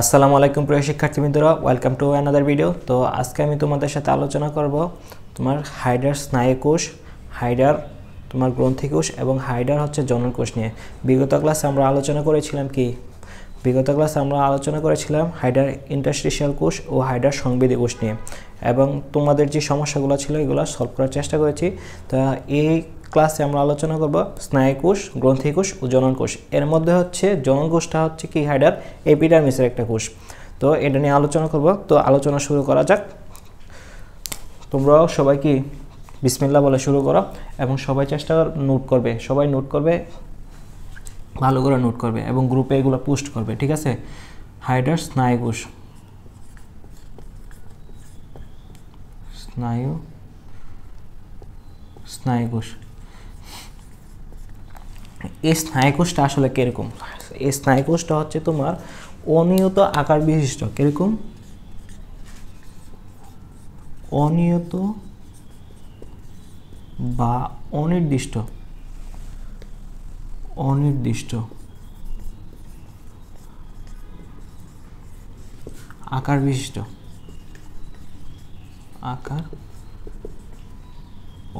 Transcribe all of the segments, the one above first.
আসসালামু আলাইকুম প্রিয় শিক্ষার্থীবৃন্দরা ওয়েলকাম টু অ্যানাদার ভিডিও তো আজকে আমি তোমাদের সাথে আলোচনা করব তোমার হাইডার স্নায়ুকোষ হাইডার তোমার গ্রন্থিকোষ এবং হাইডার হচ্ছে জননকোষ নিয়ে বিগত ক্লাসে আমরা আলোচনা করেছিলাম কি বিগত ক্লাসে আমরা আলোচনা করেছিলাম হাইডার ইন্টারস্টিশিয়াল কোষ ও হাইডার সংবেদী কোষ নিয়ে এবং তোমাদের যে সমস্যাগুলো ছিল এগুলো সলভ করার চেষ্টা করেছি তা এই ক্লাসে আমরা আলোচনা করব স্নায়ুকোষ গ্রন্থিকোষ ও জননকোষ এর মধ্যে হচ্ছে জননকোষটা হচ্ছে কি হাইডার এপিডার্মিসের একটা কোষ তো এটা নিয়ে আলোচনা করব তো আলোচনা শুরু করা যাক তোমরাও সবাই কি বিসমিল্লা বলে শুরু করো এবং সবাই চেষ্টা নোট করবে সবাই নোট করবে ভালো করে নোট করবে এবং গ্রুপে এগুলো পোস্ট করবে ঠিক আছে হাইডার স্নায়ুকোষ স্নায়ু স্নায়ুকোষ এই স্নায়ুকোষটা আসলে কীরকম এই স্নায়ুকোষটা হচ্ছে তোমার অনিয়ত আকার বিশিষ্ট কীরকম অনিয়ত বা অনির্দিষ্ট অনির্দিষ্ট আকার বিশিষ্ট আকার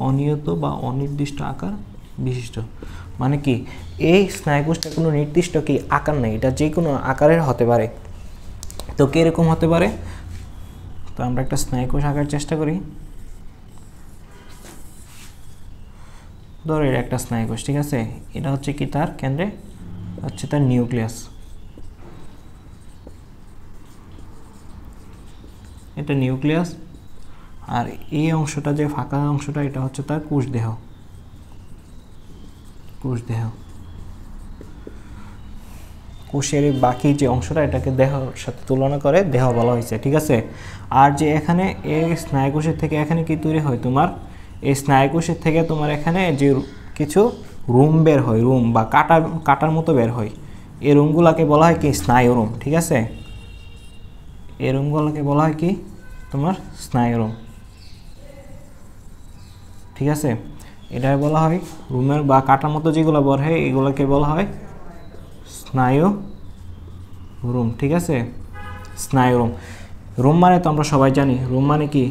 অনিয়ত বা অনির্দিষ্ট আকার বিশিষ্ট মানে কি এই স্নায়ুকোষটা কোনো নির্দিষ্ট কি আকার নেই এটা যে কোনো আকারের হতে পারে তো কীরকম হতে পারে তো আমরা একটা স্নায়ুকোষ আঁকার চেষ্টা করি ধরো এটা একটা স্নায়ুকোষ ঠিক আছে এটা হচ্ছে কি তার কেন্দ্রে হচ্ছে তার নিউক্লিয়াস এটা নিউক্লিয়াস আর এই অংশটা যে ফাঁকা অংশটা এটা হচ্ছে তার কোষদেহ দেহ কোষ দেহ কোষের বাকি যে অংশটা এটাকে দেহর সাথে তুলনা করে দেহ বলা হয়েছে ঠিক আছে আর যে এখানে এই স্নায়ুকোষের থেকে এখানে কি তৈরি হয় তোমার এই স্নায়ুকোষের থেকে তোমার এখানে যে কিছু রুম বের হয় রুম বা কাটার কাটার মতো বের হয় এই রুমগুলোকে বলা হয় কি স্নায়ু রুম ঠিক আছে এই রুমগুলোকে বলা হয় কি তোমার স্নায়ু রুম ঠিক আছে এটাই বলা হয় রুমের বা কাটার মতো যেগুলো বর হয় এগুলোকে বলা হয় স্নায়ু রুম ঠিক আছে স্নায়ু রুম রুম মানে তো আমরা সবাই জানি রুম মানে কি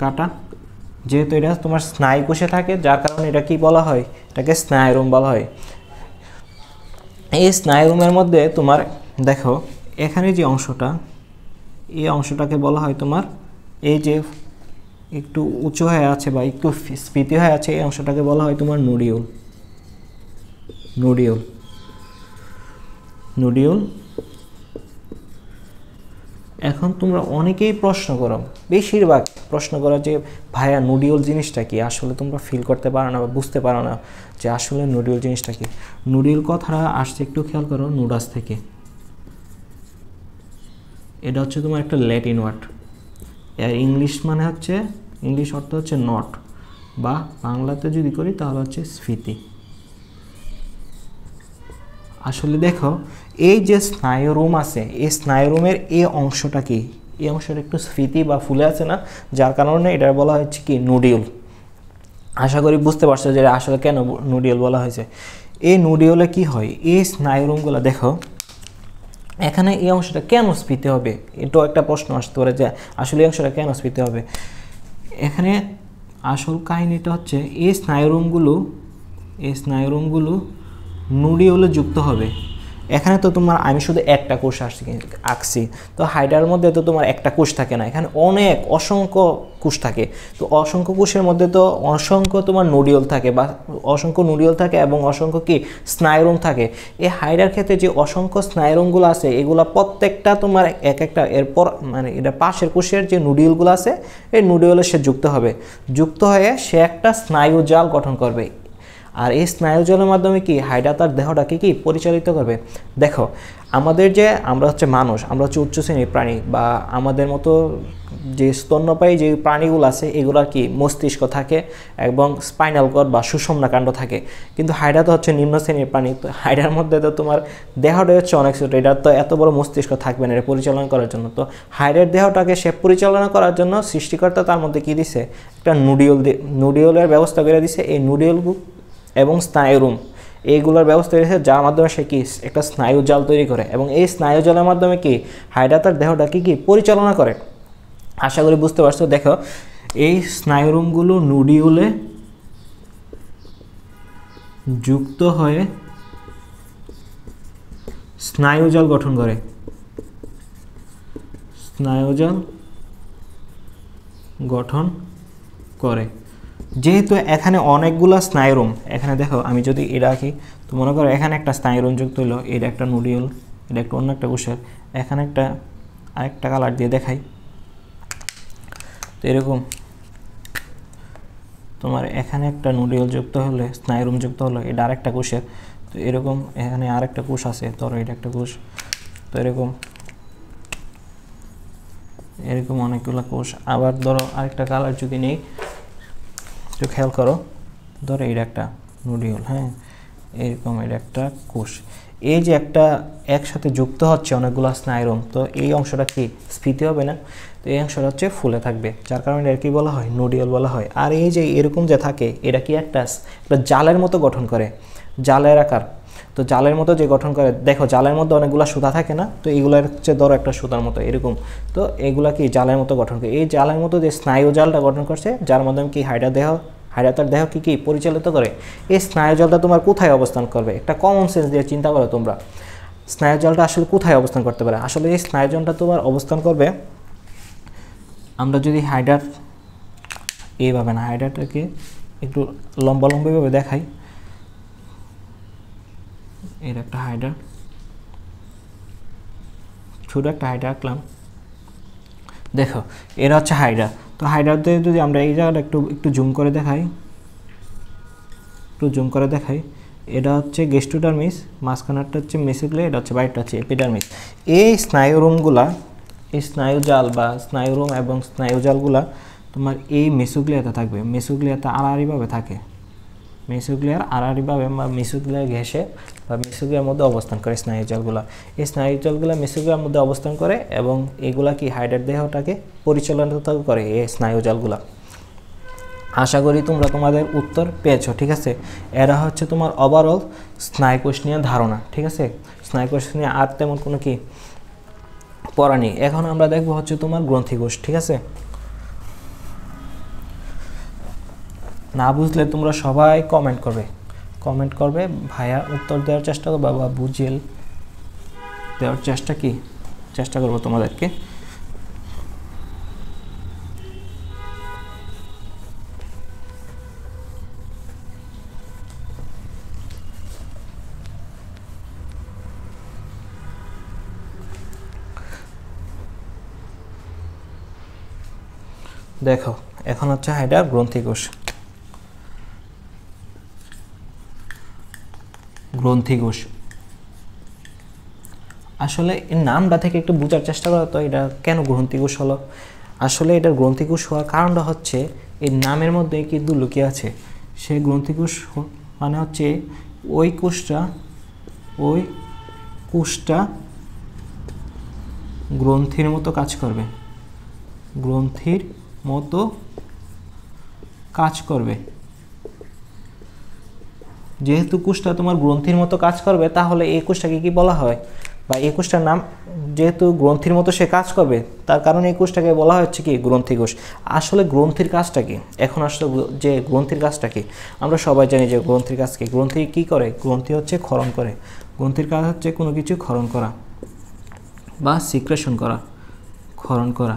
কাটা যেহেতু এটা তোমার স্নায়ু কোষে থাকে যার কারণে এটা কি বলা হয় এটাকে স্নায়ু রুম বলা হয় এই স্নায়ু রুমের মধ্যে তোমার দেখো এখানে যে অংশটা এই অংশটাকে বলা হয় তোমার এই যে একটু উঁচু হয়ে আছে বা একটু স্ফীতি হয়ে আছে এই অংশটাকে বলা হয় তোমার নুডিউল নুডিউল নুডিউল এখন তোমরা অনেকেই প্রশ্ন করো বেশিরভাগ প্রশ্ন করো যে ভাইয়া নুডিউল জিনিসটা কি আসলে তোমরা ফিল করতে পারো না বা বুঝতে পারো না যে আসলে নুডিউল জিনিসটা কি নুডিউল কথাটা আসছে একটু খেয়াল করো নুডাস থেকে এটা হচ্ছে তোমার একটা ল্যাটিন ওয়ার্ড এর ইংলিশ মানে হচ্ছে ইংলিশ অর্থ হচ্ছে নট বা বাংলাতে যদি করি তাহলে হচ্ছে স্ফীতি আসলে দেখো এই যে স্নায়ুরোম আছে এই স্নায়ুরোমের এই অংশটা কি এই অংশটা একটু স্ফীতি বা ফুলে আছে না যার কারণে এটা বলা হচ্ছে কি নুডিউল আশা করি বুঝতে পারছো যে আসলে কেন নুডিউল বলা হয়েছে এই নুডিউলে কি হয় এই স্নায়ুরোমগুলো দেখো এখানে এই অংশটা কেন স্ফীতি হবে এটাও একটা প্রশ্ন আসতে পারে যে আসলে এই অংশটা কেন স্ফীতি হবে এখানে আসল কাহিনীটা হচ্ছে এই স্নায়ুরোমগুলো এই স্নায়ুরোমগুলো নুডিওলে যুক্ত হবে এখানে তো তোমার আমি শুধু একটা কোষ আসছি আঁকছি তো হাইডার মধ্যে তো তোমার একটা কোষ থাকে না এখানে অনেক অসংখ্য কোষ থাকে তো অসংখ্য কোষের মধ্যে তো অসংখ্য তোমার নুডিয়ল থাকে বা অসংখ্য নুডিয়ল থাকে এবং অসংখ্য কি স্নায়ুরম থাকে এই হাইডার ক্ষেত্রে যে অসংখ্য স্নায়ুরমগুলো আছে এগুলো প্রত্যেকটা তোমার এক একটা এরপর মানে এটা পাশের কোষের যে নুডিয়লগুলো আছে এই নুডিয়লে সে যুক্ত হবে যুক্ত হয়ে সে একটা স্নায়ু জাল গঠন করবে আর এই স্নায়ুজলের মাধ্যমে কি হাইড্রা তার দেহটাকে কি পরিচালিত করবে দেখো আমাদের যে আমরা হচ্ছে মানুষ আমরা হচ্ছে উচ্চ শ্রেণীর প্রাণী বা আমাদের মতো যে স্তন্যপায়ী যে প্রাণীগুলো আছে এগুলো কি মস্তিষ্ক থাকে এবং স্পাইনাল কর বা সুষমনাকাণ্ড থাকে কিন্তু হাইড্রা তো হচ্ছে নিম্ন শ্রেণীর প্রাণী তো হাইড্রার মধ্যে তো তোমার দেহটা হচ্ছে অনেক ছোটো এটার তো এত বড় মস্তিষ্ক থাকবে না এটা পরিচালনা করার জন্য তো হাইডার দেহটাকে সে পরিচালনা করার জন্য সৃষ্টিকর্তা তার মধ্যে কী দিছে একটা নুডিওল নুডিওলের ব্যবস্থা করে দিছে এই নুডিওল এবং স্নায়ুরুম এইগুলোর ব্যবস্থা রয়েছে যার মাধ্যমে সে কি একটা স্নায়ু জাল তৈরি করে এবং এই স্নায়ু জালের মাধ্যমে কি হাইড্রাতার তার কী কী পরিচালনা করে আশা করি বুঝতে পারছো দেখো এই স্নায়ুরুমগুলো নুডিউলে যুক্ত হয়ে স্নায়ুজল গঠন করে স্নায়ুজল গঠন করে যেহেতু এখানে অনেকগুলো স্নায়ুরম এখানে দেখো আমি যদি এটা আঁকি তো মনে করো এখানে একটা স্নায়ুরম যুক্ত হলো এটা একটা নুডিউল এটা একটা অন্য একটা কোষের এখানে একটা আরেকটা কালার দিয়ে দেখাই তো এরকম তোমার এখানে একটা নুডিউল যুক্ত হলে স্নায়ুরম যুক্ত হলো এটা আরেকটা কোষের তো এরকম এখানে আরেকটা কোষ আছে ধরো এটা একটা কোষ তো এরকম এরকম অনেকগুলো কোষ আবার ধরো আরেকটা কালার যদি নেই একটু খেয়াল করো ধরো এটা একটা নুডিউল হ্যাঁ এরকম এটা একটা কোষ এই যে একটা একসাথে যুক্ত হচ্ছে অনেকগুলো স্নায়রম তো এই অংশটা কি স্ফীতি হবে না তো এই অংশটা হচ্ছে ফুলে থাকবে যার কারণে এর কি বলা হয় নুডিউল বলা হয় আর এই যে এরকম যে থাকে এটা কি একটা একটা জালের মতো গঠন করে জালের আকার তো জালের মতো যে গঠন করে দেখো জালের মধ্যে অনেকগুলো সুতা থাকে না তো এগুলোর হচ্ছে ধরো একটা সুতার মতো এরকম তো এগুলা কি জালের মতো গঠন করে এই জালের মতো যে স্নায়ু জালটা গঠন করছে যার মাধ্যমে কি হাইড্রা দেহ হাইড্রাতার দেহ কি কি পরিচালিত করে এই স্নায়ু জালটা তোমার কোথায় অবস্থান করবে একটা কমন সেন্স দিয়ে চিন্তা করো তোমরা স্নায়ু জালটা আসলে কোথায় অবস্থান করতে পারে আসলে এই স্নায়ু জালটা তোমার অবস্থান করবে আমরা যদি হাইডার এইভাবে না হাইড্রাটাকে একটু লম্বা লম্বাভাবে দেখাই এর একটা হাইডার ছোটো একটা হাইডার আঁকলাম দেখো এরা হচ্ছে হাইড্রা তো হাইড্রাতে যদি আমরা এই জায়গাটা একটু একটু জুম করে দেখাই একটু জুম করে দেখাই এটা হচ্ছে মিস মাঝখানারটা হচ্ছে মেসিকুলে এটা হচ্ছে বাইরটা হচ্ছে এপিডারমিস এই স্নায়ুরোমগুলা এই স্নায়ুজাল বা স্নায়ুরোম এবং স্নায়ুজালগুলা তোমার এই মেসোগ্লিয়াতে থাকবে মেসোগ্লিয়াতে আড়াআড়িভাবে থাকে মেসোগ্লিয়ার আড়াআড়িভাবে বা মেসোগ্লিয়া ঘেসে বা মেসোগ্রিয়ার মধ্যে অবস্থান করে জলগুলো এই স্নায়ু জলগুলো মেসোগ্রিয়ার মধ্যে অবস্থান করে এবং এগুলা কি হাইড্রেট দেহটাকে পরিচালনা করে এই জলগুলো আশা করি তোমরা তোমাদের উত্তর পেয়েছো ঠিক আছে এরা হচ্ছে তোমার ওভারঅল স্নায়ুকোষ নিয়ে ধারণা ঠিক আছে স্নায়ুকোষ নিয়ে আর তেমন কোনো কি পড়া নেই এখন আমরা দেখব হচ্ছে তোমার গ্রন্থিকোষ ঠিক আছে না বুঝলে তোমরা সবাই কমেন্ট করবে কমেন্ট করবে ভাইয়া উত্তর দেওয়ার চেষ্টা করবে বা বুঝিয়ে দেওয়ার চেষ্টা কি চেষ্টা করবো তোমাদেরকে দেখো এখন হচ্ছে হাইডা গ্রন্থিকোষ গ্রন্থিঘোষ আসলে এর নামটা থেকে একটু বোঝার চেষ্টা করা তো এটা কেন গ্রন্থিঘোষ হলো আসলে এটার গ্রন্থিঘোষ হওয়ার কারণটা হচ্ছে এর নামের মধ্যে কিন্তু লুকিয়ে আছে সেই গ্রন্থিকোষ মানে হচ্ছে ওই কোষটা ওই কোষটা গ্রন্থির মতো কাজ করবে গ্রন্থির মতো কাজ করবে যেহেতু কুষ্ঠা তোমার গ্রন্থির মতো কাজ করবে তাহলে এই কুষ্ঠাকে কি বলা হয় বা এই কুষ্ঠার নাম যেহেতু গ্রন্থির মতো সে কাজ করবে তার কারণে এই কোষটাকে বলা হচ্ছে কি গ্রন্থি কোষ আসলে গ্রন্থির কাজটা কি এখন আসলে যে গ্রন্থির কাজটা কি আমরা সবাই জানি যে গ্রন্থির কাজ কি গ্রন্থি কি করে গ্রন্থি হচ্ছে ক্ষরণ করে গ্রন্থির কাজ হচ্ছে কোনো কিছু ক্ষরণ করা বা সিক্রেশন করা ক্ষরণ করা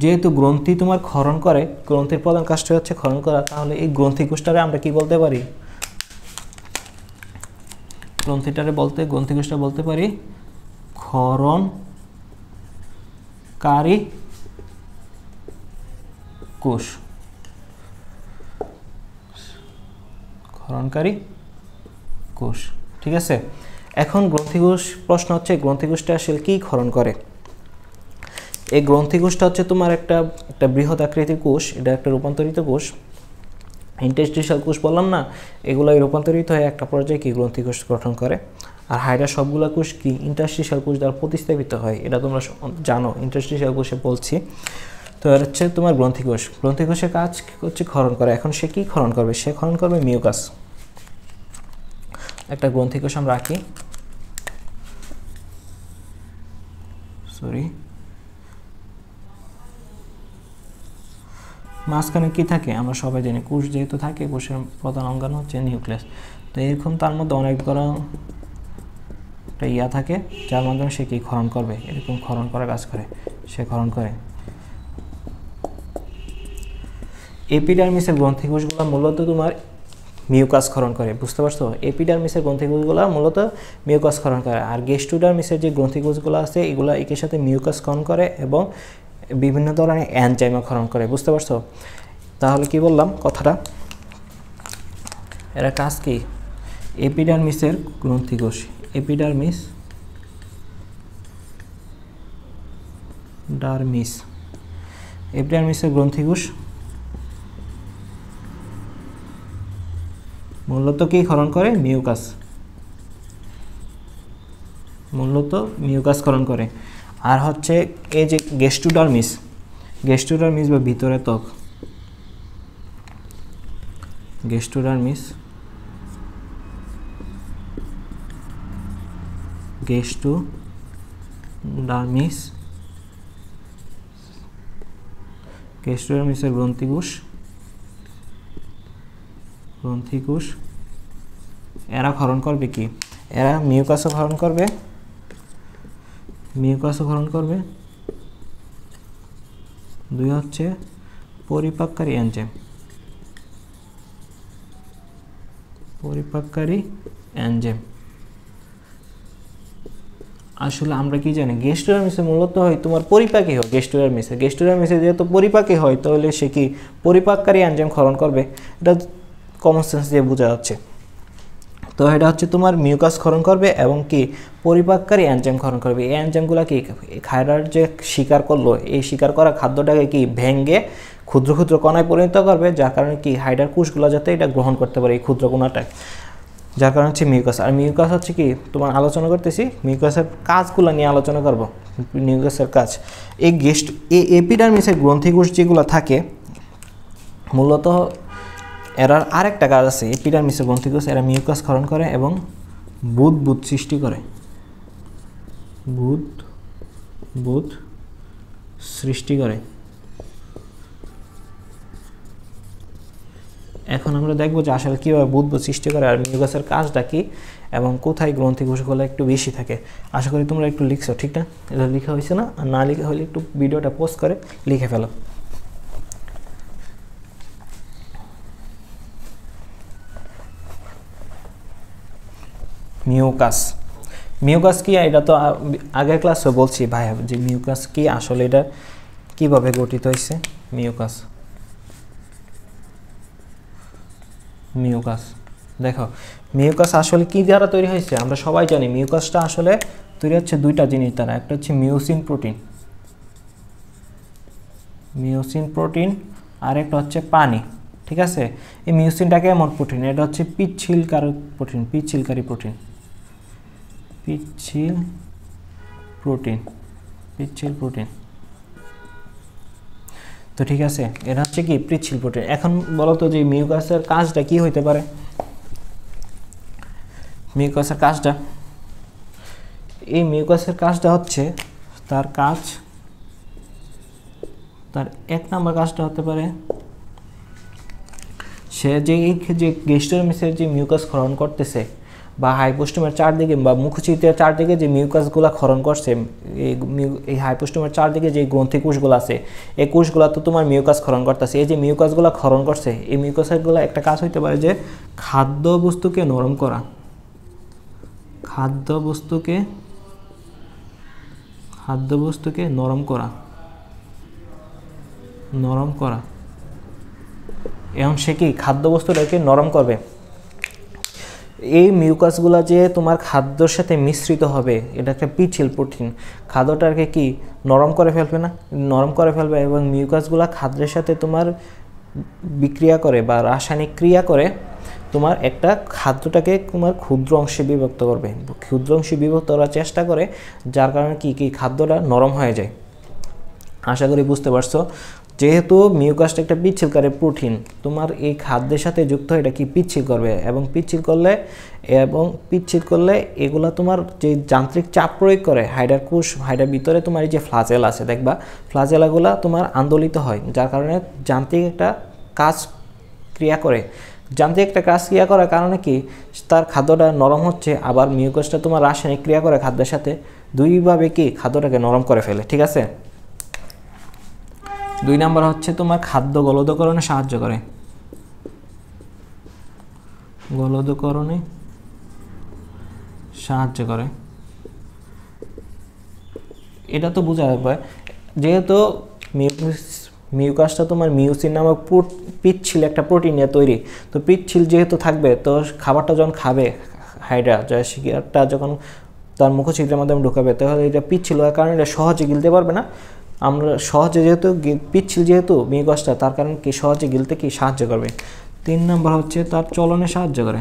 যেহেতু গ্রন্থি তোমার ক্ষরণ করে গ্রন্থির প্রধান কাজটা হচ্ছে ক্ষরণ করা তাহলে এই গ্রন্থি কোষটারে আমরা কি বলতে পারি গ্রন্থিটারে বলতে গ্রন্থিকোষটা বলতে পারি ক্ষরণকারী কোষ ক্ষরণকারী কোষ ঠিক আছে এখন গ্রন্থিকোষ প্রশ্ন হচ্ছে গ্রন্থিকোষটা আসলে কী ক্ষরণ করে এই গ্রন্থিকোষটা হচ্ছে তোমার একটা একটা বৃহৎ আকৃতির কোষ এটা একটা রূপান্তরিত কোষ ইন্টেস্টিশিয়াল কোষ বললাম না এগুলো রূপান্তরিত হয়ে একটা পর্যায়ে কী গ্রন্থি কোষ গঠন করে আর হাইড্রা সবগুলো কোষ কি ইন্টারস্টিশিয়াল কোষ দ্বারা প্রতিস্থাপিত হয় এটা তোমরা জানো ইন্টারস্টিশিয়াল কোষে বলছি তো এর হচ্ছে তোমার গ্রন্থিকোষ কোষে কাজ হচ্ছে ক্ষরণ করে এখন সে কি খরণ করবে সে ক্ষরণ করবে মিউকাস একটা গ্রন্থিকোষ আমরা রাখি সরি মাঝখানে কি থাকে আমরা সবাই জানি কোষ যেহেতু থাকে কোষের প্রধান অঙ্গাণু হচ্ছে নিউক্লিয়াস তো এরকম তার মধ্যে অনেক ধরনের ইয়া থাকে যার মাধ্যমে সে কি খরণ করবে এরকম খরণ করার কাজ করে সে খরণ করে এপিডার্মিসের গ্রন্থি কোষগুলো মূলত তোমার মিউকাস খরণ করে বুঝতে পারছো এপিডার্মিসের গ্রন্থিগুলো মূলত মিউকাস খরণ করে আর গেস্টুডার্মিসের যে গ্রন্থিগুলো আছে এগুলো একের সাথে মিউকাস খরণ করে এবং বিভিন্ন ধরনের অ্যানজাইম ক্ষরণ করে বুঝতে পারছো তাহলে কি বললাম কথাটা এরা কাজ কি এপিডারমিসের গ্রন্থিকোষ এপিডারমিস ডারমিস এপিডারমিসের গ্রন্থিকোষ মূলত কি খরণ করে মিউকাস মূলত মিউকাস খরণ করে আর হচ্ছে এই যে গেস্টুডলমিস গেস্টুডলমিস বা ভিতরে ত্বক গেস্টুডলমিস গেস্টু ডার্মিস গেস্টুডার্মিসের গ্রন্থিকোষ গ্রন্থিকোষ এরা খরণ করবে কি এরা মিউকাসও খরণ করবে মিউকাসও ক্ষরণ করবে দুই হচ্ছে পরিপাককারী এনজাইম পরিপাককারী এনজাইম আসলে আমরা কি জানি গেস্টোরামিসে মূলত হয় তোমার পরিপাকে হয় গেস্টোরামিসে গেস্টোরামিসে যেহেতু পরিপাকে হয় তাহলে সে কি পরিপাককারী এনজাইম ক্ষরণ করবে এটা কমন সেন্স দিয়ে বোঝা যাচ্ছে তো এটা হচ্ছে তোমার মিউকাস ক্ষরণ করবে এবং কি পরিপাককারী এনজাইম ক্ষরণ করবে এই এনজাইমগুলো কি খায়রার যে শিকার করলো এই শিকার করা খাদ্যটাকে কি ভেঙ্গে ক্ষুদ্র ক্ষুদ্র কণায় পরিণত করবে যার কারণে কি হাইডার কোষগুলো যাতে এটা গ্রহণ করতে পারে এই ক্ষুদ্র কণাটা যার কারণে হচ্ছে মিউকাস আর মিউকাস হচ্ছে কি তোমার আলোচনা করতেছি মিউকাসের কাজগুলো নিয়ে আলোচনা করব মিউকাসের কাজ এই গেস্ট এই এপিডার্মিসের গ্রন্থিকোষ যেগুলো থাকে মূলত এরার আরেকটা কাজ আছে এপিডার্মিসের গ্রন্থিকোষ এরা মিউকাস ক্ষরণ করে এবং বুধ বুধ সৃষ্টি করে বোধ বোধ সৃষ্টি করে এখন আমরা দেখব যে আসলে কীভাবে বুধ সৃষ্টি করে আর মিউগাসের কাজটা কী এবং কোথায় গ্রন্থি কোষগুলো একটু বেশি থাকে আশা করি তোমরা একটু লিখছো ঠিক না এটা লেখা হয়েছে না আর না লেখা হলে একটু ভিডিওটা পোস্ট করে লিখে ফেলো মিউকাস মিউকাস কি এটা তো আগের ক্লাসে বলছি ভাই যে মিউকাস কি আসলে এটা কিভাবে গঠিত হয়েছে মিউকাস মিউকাস দেখো মিউকাস আসলে কি দ্বারা তৈরি হয়েছে আমরা সবাই জানি মিউকাসটা আসলে তৈরি হচ্ছে দুইটা জিনিস দ্বারা একটা হচ্ছে মিউসিন প্রোটিন মিউসিন প্রোটিন আর একটা হচ্ছে পানি ঠিক আছে এই মিউসিনটাকে এমন প্রোটিন এটা হচ্ছে পিচ্ছিলকারী প্রোটিন পিচ্ছিলকারী প্রোটিন পিচ্ছিল প্রোটিন পিচ্ছিল প্রোটিন তো ঠিক আছে এটা হচ্ছে কি পিচ্ছিল প্রোটিন এখন বলতো যে মিউকাসের কাজটা কি হইতে পারে মিউকাসের কাজটা এই মিউকাসের কাজটা হচ্ছে তার কাজ তার এক নম্বর কাজটা হতে পারে সে যে এই যে গেস্টোর মিশে যে মিউকাস খরণ করতেছে বা হাইপোস্টোমের চারদিকে বা মুখচিত্রের চারদিকে যে মিউকাসগুলো খরণ করছে এই হাইপোস্টোমের চারদিকে যে গ্রন্থি কোষগুলো আছে এই কোষগুলো তো তোমার মিউকাস খরণ করতেছে এই যে মিউকাসগুলো ক্ষরণ করছে এই মিউকাসগুলো একটা কাজ হইতে পারে যে খাদ্যবস্তুকে নরম করা খাদ্যবস্তুকে খাদ্যবস্তুকে নরম করা নরম করা এখন সে কি খাদ্যবস্তুটাকে নরম করবে এই মিউকাসগুলো যে তোমার খাদ্যর সাথে মিশ্রিত হবে এটা একটা পিছিল প্রোটিন খাদ্যটাকে কি নরম করে ফেলবে না নরম করে ফেলবে এবং মিউকাসগুলো খাদ্যের সাথে তোমার বিক্রিয়া করে বা রাসায়নিক ক্রিয়া করে তোমার একটা খাদ্যটাকে তোমার ক্ষুদ্র অংশে বিভক্ত করবে ক্ষুদ্র অংশে বিভক্ত করার চেষ্টা করে যার কারণে কি কি খাদ্যটা নরম হয়ে যায় আশা করি বুঝতে পারছো যেহেতু মিউকাসটা একটা পিচ্ছিলকারী প্রোটিন তোমার এই খাদ্যের সাথে যুক্ত এটা কি পিচ্ছিল করবে এবং পিচ্ছিল করলে এবং পিচ্ছিল করলে এগুলা তোমার যে যান্ত্রিক চাপ প্রয়োগ করে হাইডার কোষ হাইডার ভিতরে তোমার এই যে ফ্লাজেল আছে দেখবা ফ্লাজেলাগুলা তোমার আন্দোলিত হয় যার কারণে যান্ত্রিক একটা কাজ ক্রিয়া করে যান্ত্রিক একটা কাজ ক্রিয়া করার কারণে কি তার খাদ্যটা নরম হচ্ছে আবার মিউকাসটা তোমার রাসায়নিক ক্রিয়া করে খাদ্যের সাথে দুইভাবে কি খাদ্যটাকে নরম করে ফেলে ঠিক আছে দুই নাম্বার হচ্ছে তোমার খাদ্য গলদকরণে সাহায্য করে গলদকরণে সাহায্য করে এটা তো বোঝা যাবে যেহেতু মিউকাসটা তোমার মিউসিন নামক পিচ্ছিল একটা প্রোটিন নিয়ে তৈরি তো পিচ্ছিল যেহেতু থাকবে তো খাবারটা যখন খাবে হাইড্রা যায় শিকারটা যখন তার মুখচ্ছিদ্রের মাধ্যমে ঢুকাবে তাহলে এটা পিচ্ছিল হওয়ার কারণে এটা সহজে গিলতে পারবে না আমরা সহজে যেহেতু পিচ্ছিল যেহেতু মেয়ে গাছটা তার কারণ কি সহজে গিলতে কি সাহায্য করবে তিন নম্বর হচ্ছে তার চলনে সাহায্য করে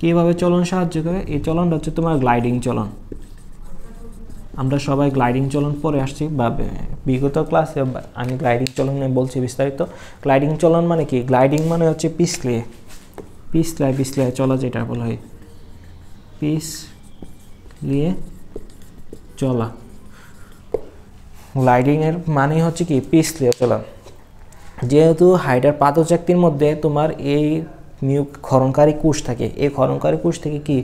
কীভাবে চলন সাহায্য করে এই চলনটা হচ্ছে তোমার গ্লাইডিং চলন আমরা সবাই গ্লাইডিং চলন পরে আসছি বা বিগত ক্লাসে আমি গ্লাইডিং চলন নিয়ে বলছি বিস্তারিত গ্লাইডিং চলন মানে কি গ্লাইডিং মানে হচ্ছে পিসলে পিসলায় পিসলায় চলা যেটা বলা হয় পিছলিয়ে চলা গ্লাইডিংয়ের মানে হচ্ছে কি পিছলে চলা যেহেতু হাইডার পাতচাকতির মধ্যে তোমার এই মিউ ক্ষরণকারী কোষ থাকে এই ক্ষরণকারী কোষ থেকে কি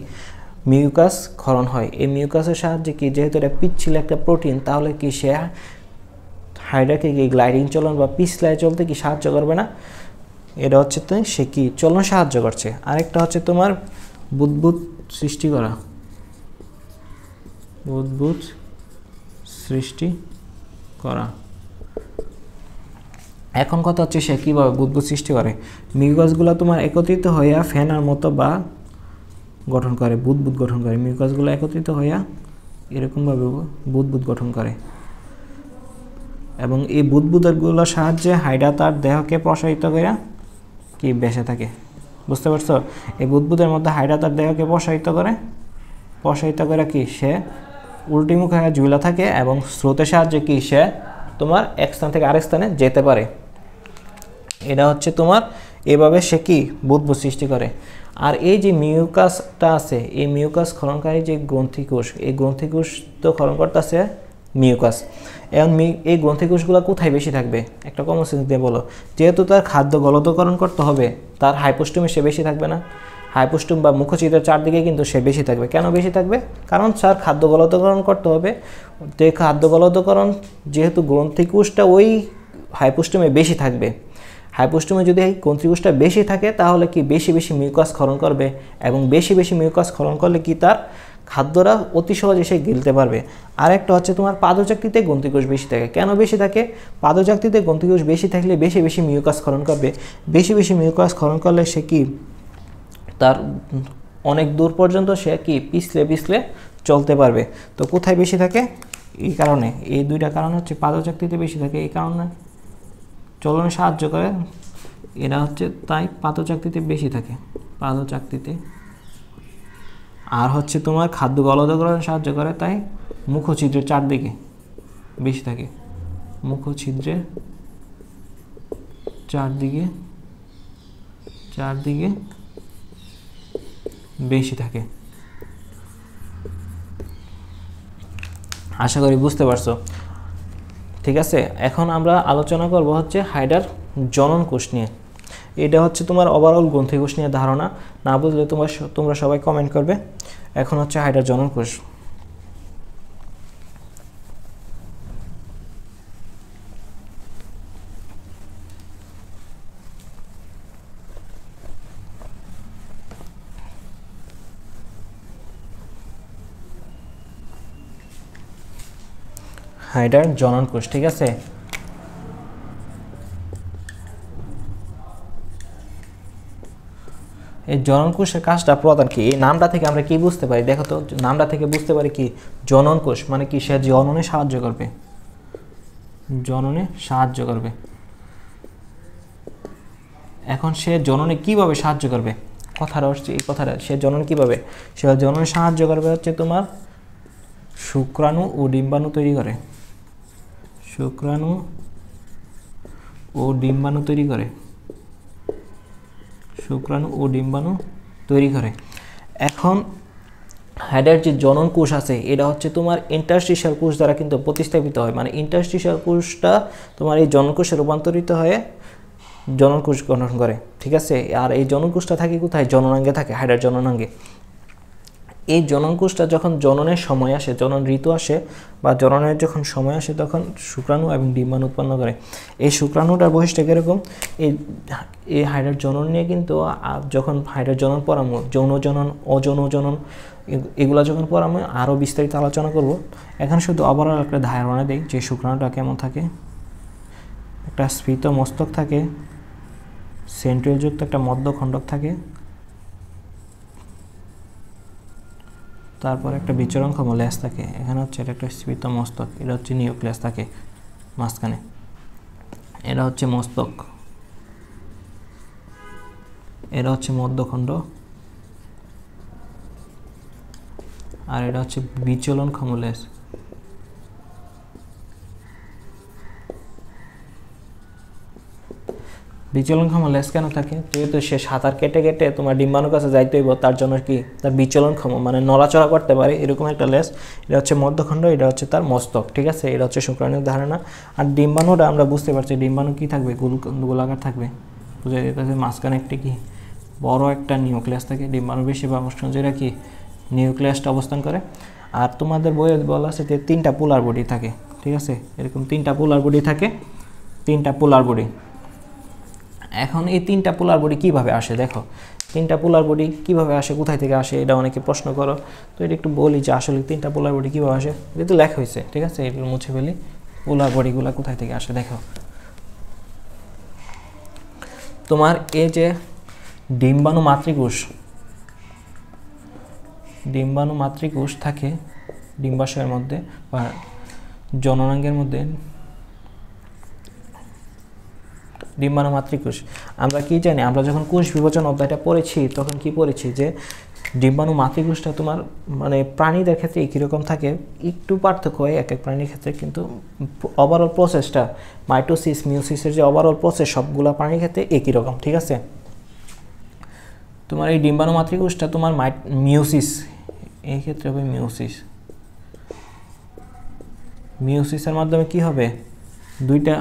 মিউকাস ক্ষরণ হয় এই মিউকাসের সাহায্যে কি যেহেতু এটা পিচ্ছিল একটা প্রোটিন তাহলে কি সে হাইডাকে কি গ্লাইডিং চলন বা পিছলাই চলতে কি সাহায্য করবে না এটা হচ্ছে তো সে কি চলন সাহায্য করছে আরেকটা হচ্ছে তোমার বুদবুদ সৃষ্টি করা অদ্ভুত সৃষ্টি করা এখন কথা হচ্ছে সে কীভাবে বুদ্বুদ সৃষ্টি করে মিউকাসগুলো তোমার একত্রিত হইয়া ফেনার মতো বা গঠন করে বুদবুদ গঠন করে মিউকাসগুলো একত্রিত হইয়া এরকমভাবে বুদবুদ গঠন করে এবং এই বুদবুদগুলোর সাহায্যে হাইডা তার দেহকে প্রসারিত করিয়া কি বেঁচে থাকে বুঝতে পারছো এই বুদবুদের মধ্যে হাইডা তার দেহকে প্রসারিত করে প্রসারিত করে কি সে উল্টিমুখ হয়ে ঝুলা থাকে এবং স্রোতের সাহায্যে কি সে তোমার এক স্থান থেকে আরেক স্থানে যেতে পারে এটা হচ্ছে তোমার এভাবে সে কি বুদ্বুদ সৃষ্টি করে আর এই যে মিউকাসটা আছে এই মিউকাস খননকারী যে গ্রন্থিকোষ এই গ্রন্থিকোষ তো খনন আছে মিউকাস এখন এই গ্রন্থিকোষগুলো কোথায় বেশি থাকবে একটা কমন সেন্স দিয়ে বলো যেহেতু তার খাদ্য গলতকরণ করতে হবে তার হাইপোস্টোমে সে বেশি থাকবে না হাইপোস্টুম বা মুখচিত্রের চারদিকে কিন্তু সে বেশি থাকবে কেন বেশি থাকবে কারণ স্যার খাদ্য গলতকরণ করতে হবে যে খাদ্য গলতকরণ যেহেতু গ্রন্থিকুষটা ওই হাইপোস্টুমে বেশি থাকবে হাইপোস্টমে যদি এই গ্রন্থিকুষটা বেশি থাকে তাহলে কি বেশি বেশি মিউকাস খরণ করবে এবং বেশি বেশি মিউকাস খরণ করলে কি তার খাদ্যরা অতি সহজে সে গিলতে পারবে আরেকটা হচ্ছে তোমার পাদচাকতিতে গ্রন্থিকোষ বেশি থাকে কেন বেশি থাকে পাদচাকরিতে গ্রন্থিকোষ বেশি থাকলে বেশি বেশি মিউকাস খরণ করবে বেশি বেশি মিউকাস খরণ করলে সে কি তার অনেক দূর পর্যন্ত সে কি পিছলে পিছলে চলতে পারবে তো কোথায় বেশি থাকে এই কারণে এই দুইটা কারণ হচ্ছে পাদচাকরিতে বেশি থাকে এই কারণে চলনে সাহায্য করে এরা হচ্ছে তাই পাতচাকরিতে বেশি থাকে পাতচাকরিতে আর হচ্ছে তোমার খাদ্য গলদকরণে সাহায্য করে তাই মুখছিদ্রের চারদিকে বেশি থাকে মুখছিদ্রের চারদিকে চারদিকে বেশি থাকে আশা করি বুঝতে পারছো ঠিক আছে এখন আমরা আলোচনা করব হচ্ছে হাইডার জনন কোষ নিয়ে এটা হচ্ছে তোমার ওভারঅল গ্রন্থিকোষ নিয়ে ধারণা না বুঝলে তোমার তোমরা সবাই কমেন্ট করবে এখন হচ্ছে হাইডার জনন কোষ হাইডার জনন কোষ ঠিক আছে এই জনন কোষের কাজটা প্রধান কি নামটা থেকে আমরা কি বুঝতে পারি দেখো তো নামটা থেকে বুঝতে পারি কি জনন কোষ মানে কি সে জননে সাহায্য করবে জননে সাহায্য করবে এখন সে জননে কিভাবে সাহায্য করবে কথাটা হচ্ছে এই কথাটা সে জনন কিভাবে সে জননে সাহায্য করবে হচ্ছে তোমার শুক্রাণু ও ডিম্বাণু তৈরি করে শুক্রাণু ও ডিম্বাণু তৈরি করে শুক্রাণু ও ডিম্বাণু তৈরি করে এখন হাইডার যে জনন কোষ আছে এটা হচ্ছে তোমার ইন্টারস্টিশিয়াল কোষ দ্বারা কিন্তু প্রতিস্থাপিত হয় মানে ইন্টারস্টিশিয়াল কোষটা তোমার এই জনকোষে রূপান্তরিত হয়ে জননকোষ গঠন করে ঠিক আছে আর এই জনকোষটা থাকে কোথায় জননাঙ্গে থাকে হাইডার জননাঙ্গে এই জননকোষটা যখন জননের সময় আসে জনন ঋতু আসে বা জননের যখন সময় আসে তখন শুক্রাণু এবং ডিম্বাণু উৎপন্ন করে এই শুক্রাণুটার বৈশিষ্ট্য কীরকম এই এই হাইড্রার জনন নিয়ে কিন্তু যখন হাইড্রার জনন পরাম যৌন জনন অযৌন জনন এগুলো যখন পর আমি আরও বিস্তারিত আলোচনা করব এখানে শুধু আবার একটা ধারণা দেয় যে শুক্রাণুটা কেমন থাকে একটা স্ফীত মস্তক থাকে সেন্ট্রিয়যুক্ত একটা মধ্যখণ্ডক থাকে তারপর একটা বিচরণক্ষম লেস থাকে এখানে হচ্ছে এটা একটা স্ফীত মস্তক এটা হচ্ছে নিউক্লিয়াস থাকে মাঝখানে এটা হচ্ছে মস্তক এটা হচ্ছে মধ্যখণ্ড আর এটা হচ্ছে বিচলন লেস বিচলন ক্ষম লেস কেন থাকে যেহেতু সে সাঁতার কেটে কেটে তোমার ডিম্বাণুর কাছে যাইতে হইব তার জন্য কি তার বিচলন ক্ষম মানে নড়াচড়া করতে পারে এরকম একটা লেস এটা হচ্ছে মধ্যখণ্ড এটা হচ্ছে তার মস্তক ঠিক আছে এটা হচ্ছে শুক্রাণুর ধারণা আর ডিম্বাণুটা আমরা বুঝতে পারছি ডিম্বাণু কি থাকবে গোল গোলাকার থাকবে বুঝে যেতে মাঝখানে একটি কি বড় একটা নিউক্লিয়াস থাকে ডিম্বাণুর বেশিরভাগ যেটা কি নিউক্লিয়াসটা অবস্থান করে আর তোমাদের বইয়ে বলা আছে যে তিনটা পোলার বডি থাকে ঠিক আছে এরকম তিনটা পোলার বডি থাকে তিনটা পোলার বডি এখন এই তিনটা পোলার বডি কিভাবে আসে দেখো তিনটা পোলার বডি কিভাবে আসে কোথায় থেকে আসে এটা অনেকে প্রশ্ন করো তো এটা একটু বলি যে আসলে তিনটা পোলার বডি কীভাবে আসে এটা তো লেখা হয়েছে ঠিক আছে এগুলো মুছে ফেলি পোলার বডিগুলো কোথায় থেকে আসে দেখো তোমার এই যে ডিম্বাণু মাতৃকোষ ডিম্বাণু মাতৃকোষ থাকে ডিম্বাশয়ের মধ্যে বা জননাঙ্গের মধ্যে ডিম্বাণু মাতৃকোষ আমরা কি জানি আমরা যখন কোষ বিভাজন অধ্যায়টা পড়েছি তখন কি পড়েছি যে ডিম্বাণু মাতৃকোষটা তোমার মানে প্রাণীদের ক্ষেত্রে একই রকম থাকে একটু পার্থক্য হয় এক এক প্রাণীর ক্ষেত্রে কিন্তু ওভারঅল প্রসেসটা মাইটোসিস মিউসিসের যে ওভারঅল প্রসেস সবগুলো প্রাণীর ক্ষেত্রে একই রকম ঠিক আছে তোমার এই ডিম্বাণু মাতৃকোষটা তোমার মিউসিস এই ক্ষেত্রে হবে মিউসিস মিউসিসের মাধ্যমে কি হবে দুইটা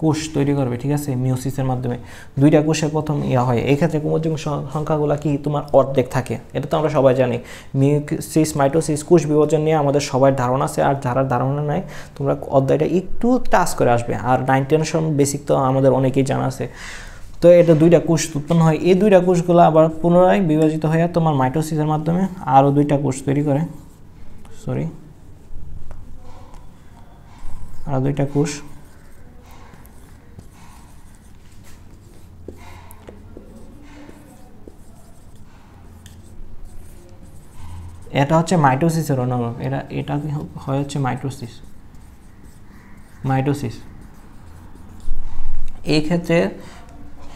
কোষ তৈরি করবে ঠিক আছে মিউসিসের মাধ্যমে দুইটা কোষের প্রথম ইয়া হয় এক্ষেত্রে ক্রোমোজোম সংখ্যাগুলো কি তোমার অর্ধেক থাকে এটা তো আমরা সবাই জানি মিউসিস মাইটোসিস কোষ বিভাজন নিয়ে আমাদের সবার ধারণা আছে আর যারা ধারণা নাই তোমরা অধ্যায়টা একটু টাচ করে আসবে আর নাইন টেনশন বেসিক তো আমাদের অনেকেই জানা আছে তো এটা দুইটা কোষ উৎপন্ন হয় এই দুইটা কোষগুলো আবার পুনরায় বিভাজিত হয়ে তোমার মাইটোসিসের মাধ্যমে আরও দুইটা কোষ তৈরি করে সরি আরও দুইটা কোষ এটা হচ্ছে মাইটোসিসের অনুরূপ এটা এটা হয় হচ্ছে মাইটোসিস মাইটোসিস এই ক্ষেত্রে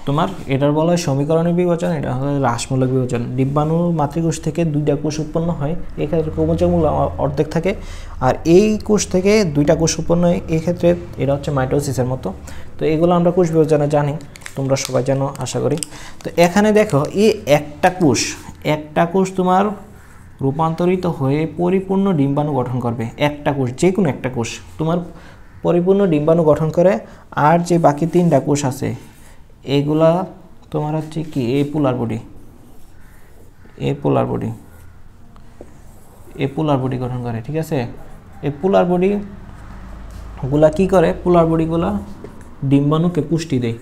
তোমার এটার বলা হয় সমীকরণের বিবেচন এটা হলো হ্রাসমূলক বিভাজন ডিব্বাণু মাতৃকোষ থেকে দুইটা কোষ উৎপন্ন হয় এক্ষেত্রে কোমচমূল অর্ধেক থাকে আর এই কোষ থেকে দুইটা কোষ উৎপন্ন হয় এক্ষেত্রে এটা হচ্ছে মাইটোসিসের মতো তো এগুলো আমরা কোষ বিবেচনা জানি তোমরা সবাই জানো আশা করি তো এখানে দেখো এই একটা কোষ একটা কোষ তোমার রূপান্তরিত হয়ে পরিপূর্ণ ডিম্বাণু গঠন করবে একটা কোষ যে কোনো একটা কোষ তোমার পরিপূর্ণ ডিম্বাণু গঠন করে আর যে বাকি তিনটা কোষ আছে এগুলা তোমার হচ্ছে কি a polar body a polar body a polar body গঠন করে ঠিক আছে এ পোলার বডিগুলা কি করে পোলার বডিগুলা ডিম্বাণুকে পুষ্টি দেয়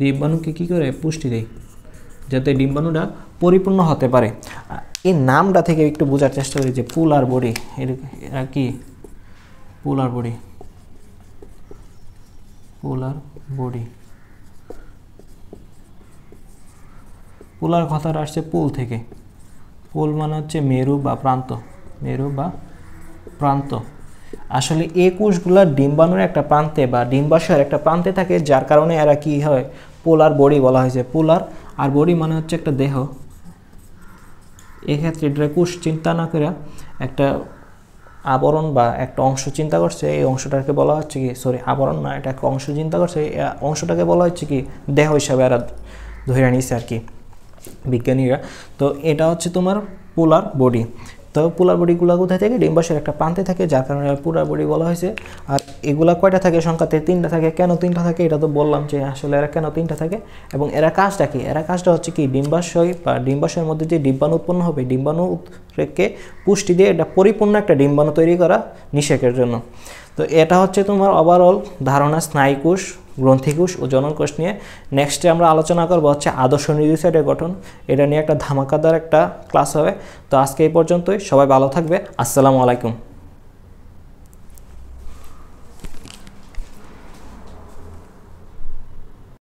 ডিম্বাণুকে কি করে পুষ্টি দেয় যাতে ডিম্বাণুটা পরিপূর্ণ হতে পারে এই নামটা থেকে একটু বোঝার চেষ্টা করি যে পুল আর বডি এরা কি পুল আর বডি পোলার বডি পোলার কথাটা আসছে পুল থেকে পুল মানে হচ্ছে মেরু বা প্রান্ত মেরু বা প্রান্ত আসলে এ কোষগুলা ডিম্বাণুর একটা প্রান্তে বা ডিম্বাশয়ের একটা প্রান্তে থাকে যার কারণে এরা কি হয় পোলার বডি বলা হয়েছে পোলার আর বডি মানে হচ্ছে একটা দেহ এক্ষেত্রে ড্রেকুশ চিন্তা না করে একটা আবরণ বা একটা অংশ চিন্তা করছে এই অংশটাকে বলা হচ্ছে কি সরি আবরণ না এটা একটা অংশ চিন্তা করছে অংশটাকে বলা হচ্ছে কি দেহ হিসাবে এরা ধরে নিয়েছে আর কি বিজ্ঞানীরা তো এটা হচ্ছে তোমার পোলার বডি তবে পোলার বডিগুলো কোথায় থাকে ডিম্বাশয়ের একটা প্রান্তে থাকে যার কারণে পোলার বডি বলা হয়েছে আর এগুলা কয়টা থাকে সংখ্যাতে তিনটা থাকে কেন তিনটা থাকে এটা তো বললাম যে আসলে এরা কেন তিনটা থাকে এবং এরা কাজটা কি এরা কাজটা হচ্ছে কি ডিম্বাশয় বা ডিম্বাশয়ের মধ্যে যে ডিম্বাণু উৎপন্ন হবে ডিম্বাণু রেখে পুষ্টি দিয়ে এটা পরিপূর্ণ একটা ডিম্বাণু তৈরি করা নিষেকের জন্য তো এটা হচ্ছে তোমার ওভারঅল ধারণা স্নায়ুকোষ গ্রন্থিকোষ ও জননকোষ নিয়ে নেক্সটে আমরা আলোচনা করবো হচ্ছে আদর্শ নিউক্লিসাইডের গঠন এটা নিয়ে একটা ধামাকাদার একটা ক্লাস হবে তো আজকে এই পর্যন্তই সবাই ভালো থাকবে আসসালামু আলাইকুম